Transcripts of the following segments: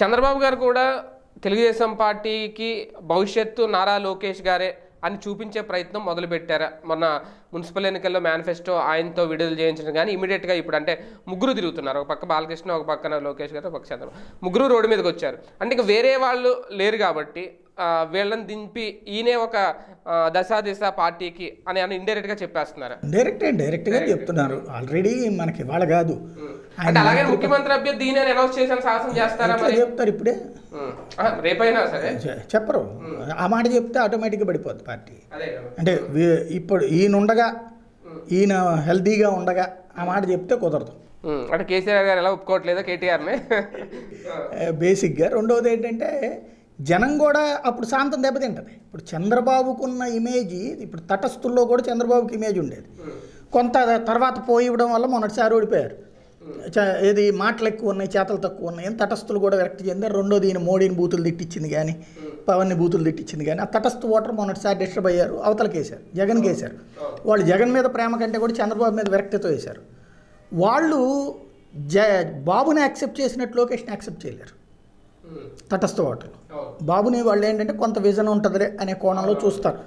చంద్రబాబు గారు కూడా తెలుగుదేశం పార్టీకి భవిష్యత్తు నారా లోకేష్ గారే అని చూపించే ప్రయత్నం మొదలుపెట్టారు మొన్న మున్సిపల్ ఎన్నికల్లో మేనిఫెస్టో ఆయనతో విడుదల చేయించడం కానీ ఇమీడియట్గా ఇప్పుడు అంటే ముగ్గురు తిరుగుతున్నారు ఒక పక్క బాలకృష్ణ ఒక పక్కన లోకేష్ గారు ఒక పక్క చంద్రబాబు ముగ్గురు రోడ్డు మీదకి వచ్చారు అంటే ఇక వేరే వాళ్ళు లేరు కాబట్టి వీళ్ళని దింపి ఈయనే ఒక దశాదిశ పార్టీకి అని hmm. ఆయన ఇండైరెక్ట్గా చెప్పేస్తున్నారు డైరెక్ట్ డైరెక్ట్గా చెప్తున్నారు ఆల్రెడీ మనకి వాళ్ళ కాదు అలాగే ముఖ్యమంత్రి అభ్యర్థి దీని అనౌన్స్ చేసిన సాహసం చేస్తారా మరి చెప్తారు ఇప్పుడే hmm. రేపైనా సరే చెప్పరు hmm. ఆ మాట చెప్తే ఆటోమేటిక్గా పడిపోద్ది పార్టీ అంటే ఇప్పుడు ఈయన ఉండగా ఈయన హెల్తీగా ఉండగా ఆ మాట చెప్తే కుదరదు అంటే కేసీఆర్ గారు ఎలా ఒప్పుకోవట్లేదు కేటీఆర్ని బేసిక్గా రెండవది ఏంటంటే జనం కూడా అప్పుడు శాంతం దెబ్బతింటది ఇప్పుడు చంద్రబాబుకున్న ఇమేజ్ ఇప్పుడు తటస్థుల్లో కూడా చంద్రబాబుకి ఇమేజ్ ఉండేది కొంత తర్వాత పోయివ్వడం వల్ల మొన్నటిసారి ఓడిపోయారు ఏది మాటలు ఎక్కువ ఉన్నాయి చేతలు తక్కువ ఉన్నాయి తటస్థులు కూడా వ్యక్తి చెందారు రెండోది ఈయన మోడీని బూతులు తిట్టించింది కానీ పవన్ని బూతులు తిట్టించింది కానీ ఆ తటస్థ ఓటర్ మొన్నటిసారి డిస్టర్బ్ అయ్యారు వేశారు జగన్కి వేశారు వాళ్ళు జగన్ మీద ప్రేమ కంటే కూడా చంద్రబాబు మీద విరక్తితో వేశారు వాళ్ళు జ బాబుని యాక్సెప్ట్ చేసినట్టు లోకేష్ని యాక్సెప్ట్ చేయలేరు Hmm. తటస్థ ఓటర్లు బాబుని వాళ్ళు ఏంటంటే కొంత విజన్ ఉంటుందిలే అనే కోణంలో చూస్తారు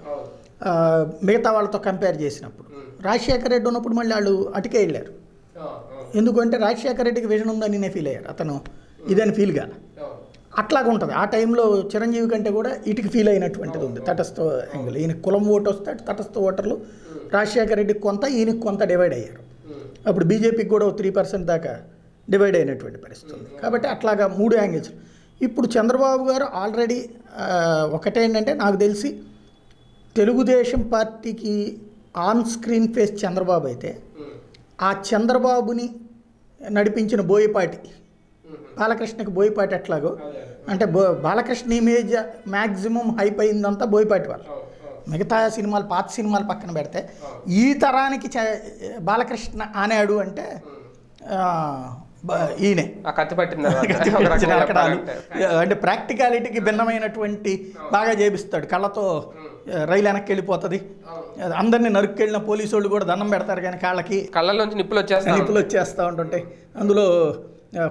మిగతా వాళ్ళతో కంపేర్ చేసినప్పుడు hmm. రాజశేఖర రెడ్డి ఉన్నప్పుడు మళ్ళీ వాళ్ళు అటుకే వెళ్ళారు ఎందుకంటే రాజశేఖర రెడ్డికి విజన్ ఉందని నేను ఫీల్ అయ్యారు అతను hmm. ఇదని ఫీల్ కాల అట్లాగా ఉంటుంది ఆ టైంలో చిరంజీవి కంటే కూడా ఇటుకి ఫీల్ అయినటువంటిది ఉంది తటస్థ యాంగిల్ ఈయన కులం ఓటు వస్తే తటస్థ ఓటర్లు రాజశేఖర రెడ్డికి కొంత ఈయనకి కొంత డివైడ్ అయ్యారు అప్పుడు బీజేపీకి కూడా త్రీ పర్సెంట్ దాకా డివైడ్ అయినటువంటి పరిస్థితి ఉంది కాబట్టి అట్లాగా మూడు యాంగిల్స్ ఇప్పుడు చంద్రబాబు గారు ఆల్రెడీ ఒకటేంటంటే నాకు తెలిసి తెలుగుదేశం పార్టీకి ఆన్ స్క్రీన్ ఫేస్ చంద్రబాబు అయితే ఆ చంద్రబాబుని నడిపించిన బోయపాటి బాలకృష్ణకి బోయపాటి ఎట్లాగో అంటే బో బాలకృష్ణ ఇమేజ్ మ్యాక్సిమం హైప్ అయిందంతా బోయపాటి వాళ్ళు మిగతా సినిమాలు పాత సినిమాలు పక్కన పెడితే ఈ తరానికి బాలకృష్ణ ఆనాడు అంటే ఈయనే కత్తి పట్టింది అంటే ప్రాక్టికాలిటీకి భిన్నమైనటువంటి బాగా చేపిస్తాడు కళ్ళతో రైలు వెనక్కి వెళ్ళిపోతుంది అందరినీ వెళ్ళిన పోలీసు వాళ్ళు కూడా దండం పెడతారు కానీ కాళ్ళకి కళ్ళలోంచి నిప్పులు వచ్చేస్తా నిప్పులు వచ్చేస్తూ ఉంటుంటాయి అందులో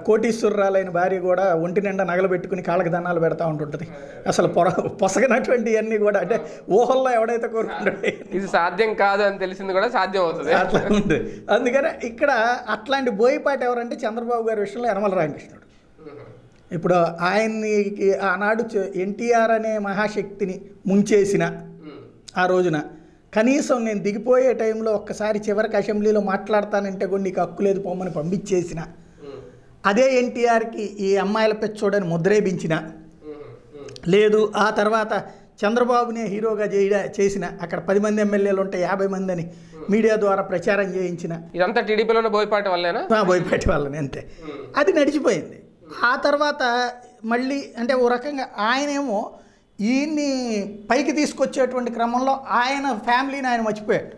కోటీశ్వరరాలైన భార్య కూడా ఒంటి నిండా నగలు పెట్టుకుని కాళ్ళకి దన్నాలు పెడతా ఉంటుంటుంది అసలు పొర పొసగినటువంటి అన్నీ కూడా అంటే ఊహల్లో ఎవడైతే కోరుకుంటాడు ఇది సాధ్యం కాదు అని తెలిసింది కూడా సాధ్యం అవుతుంది అట్లా ఉంది అందుకనే ఇక్కడ అట్లాంటి బోయిపాటి ఎవరంటే చంద్రబాబు గారి విషయంలో యనమల రామకృష్ణుడు ఇప్పుడు ఆయన్ని ఆనాడు ఎన్టీఆర్ అనే మహాశక్తిని ముంచేసిన ఆ రోజున కనీసం నేను దిగిపోయే టైంలో ఒక్కసారి చివరికి అసెంబ్లీలో మాట్లాడతానంటే కూడా నీకు హక్కు లేదు పొమ్మని పంపించేసిన అదే ఎన్టీఆర్కి ఈ అమ్మాయిల పెచ్చోడని ముద్రేపించిన లేదు ఆ తర్వాత చంద్రబాబునే హీరోగా చేయ చేసిన అక్కడ పది మంది ఎమ్మెల్యేలు ఉంటే యాభై మంది అని మీడియా ద్వారా ప్రచారం చేయించిన ఇదంతా టీడీపీలో బోయపాటి వల్లేనా బోయపాటి వల్లనే అంతే అది నడిచిపోయింది ఆ తర్వాత మళ్ళీ అంటే ఓ రకంగా ఆయనేమో ఈయన్ని పైకి తీసుకొచ్చేటువంటి క్రమంలో ఆయన ఫ్యామిలీని ఆయన మర్చిపోయాడు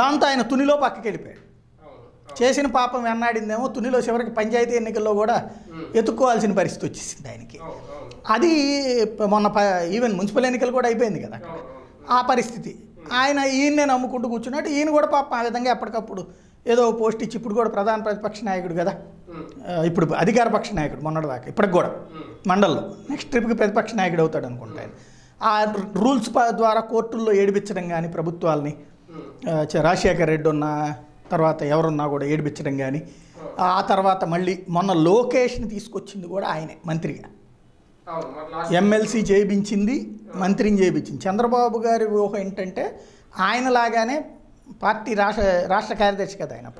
దాంతో ఆయన తునిలో పక్కకి వెళ్ళిపోయాడు చేసిన పాపం వెన్నాడిందేమో తునిలో చివరికి పంచాయతీ ఎన్నికల్లో కూడా ఎత్తుక్కోవాల్సిన పరిస్థితి వచ్చేసింది ఆయనకి అది మొన్న ఈవెన్ మున్సిపల్ ఎన్నికలు కూడా అయిపోయింది కదా ఆ పరిస్థితి ఆయన నేను నమ్ముకుంటూ కూర్చున్నట్టు ఈయన కూడా పాపం ఆ విధంగా ఎప్పటికప్పుడు ఏదో పోస్ట్ ఇచ్చి ఇప్పుడు కూడా ప్రధాన ప్రతిపక్ష నాయకుడు కదా ఇప్పుడు అధికార పక్ష నాయకుడు మొన్నటిదాకా ఇప్పటికి కూడా మండల్లో నెక్స్ట్ ట్రిప్కి ప్రతిపక్ష నాయకుడు అవుతాడు అనుకుంటా ఆయన ఆ రూల్స్ ద్వారా కోర్టుల్లో ఏడిపించడం కానీ ప్రభుత్వాలని రాజశేఖర్ రెడ్డి ఉన్న తర్వాత ఎవరున్నా కూడా ఏడిపించడం కానీ ఆ తర్వాత మళ్ళీ మొన్న లోకేష్ని తీసుకొచ్చింది కూడా ఆయనే మంత్రిగా ఎమ్మెల్సీ చేయించింది మంత్రిని చేయించింది చంద్రబాబు గారి ఊహ ఏంటంటే ఆయనలాగానే పార్టీ రాష్ట్ర రాష్ట్ర కార్యదర్శి కదా ఆయన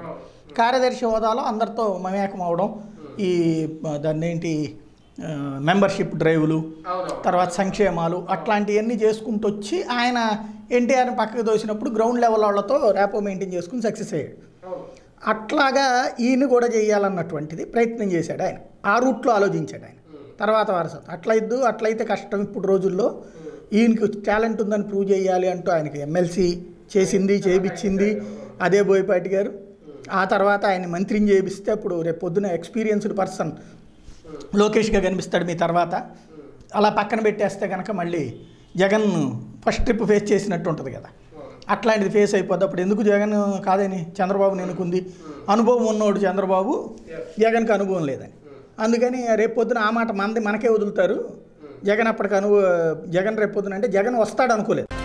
కార్యదర్శి హోదాలో అందరితో మమేకం అవడం ఈ దాన్ని ఏంటి మెంబర్షిప్ డ్రైవ్లు తర్వాత సంక్షేమాలు అట్లాంటివన్నీ చేసుకుంటూ వచ్చి ఆయన ఎన్టీఆర్ని పక్కకు దోసినప్పుడు గ్రౌండ్ లెవెల్ వాళ్ళతో ర్యాపో మెయింటైన్ చేసుకుని సక్సెస్ అయ్యాడు అట్లాగా ఈయన కూడా చేయాలన్నటువంటిది ప్రయత్నం చేశాడు ఆయన ఆ రూట్లో ఆలోచించాడు ఆయన తర్వాత వారసత్వం అట్లయిద్దు అట్లయితే కష్టం ఇప్పుడు రోజుల్లో ఈయనకి టాలెంట్ ఉందని ప్రూవ్ చేయాలి అంటూ ఆయనకి ఎమ్మెల్సీ చేసింది చేయించింది అదే బోయపాటి గారు ఆ తర్వాత ఆయన మంత్రిని చేపిస్తే అప్పుడు రేపు పొద్దున ఎక్స్పీరియన్స్డ్ పర్సన్ లోకేష్గా కనిపిస్తాడు మీ తర్వాత అలా పక్కన పెట్టేస్తే కనుక మళ్ళీ జగన్ ఫస్ట్ ట్రిప్ ఫేస్ చేసినట్టు ఉంటుంది కదా అట్లాంటిది ఫేస్ అయిపోద్ది అప్పుడు ఎందుకు జగన్ కాదని చంద్రబాబు నేనుకుంది అనుభవం ఉన్నోడు చంద్రబాబు జగన్కి అనుభవం లేదని అందుకని రేపు పొద్దున ఆ మాట మనది మనకే వదులుతారు జగన్ అప్పటికి అనుభవ జగన్ రేపు పొద్దున అంటే జగన్ వస్తాడు అనుకోలేదు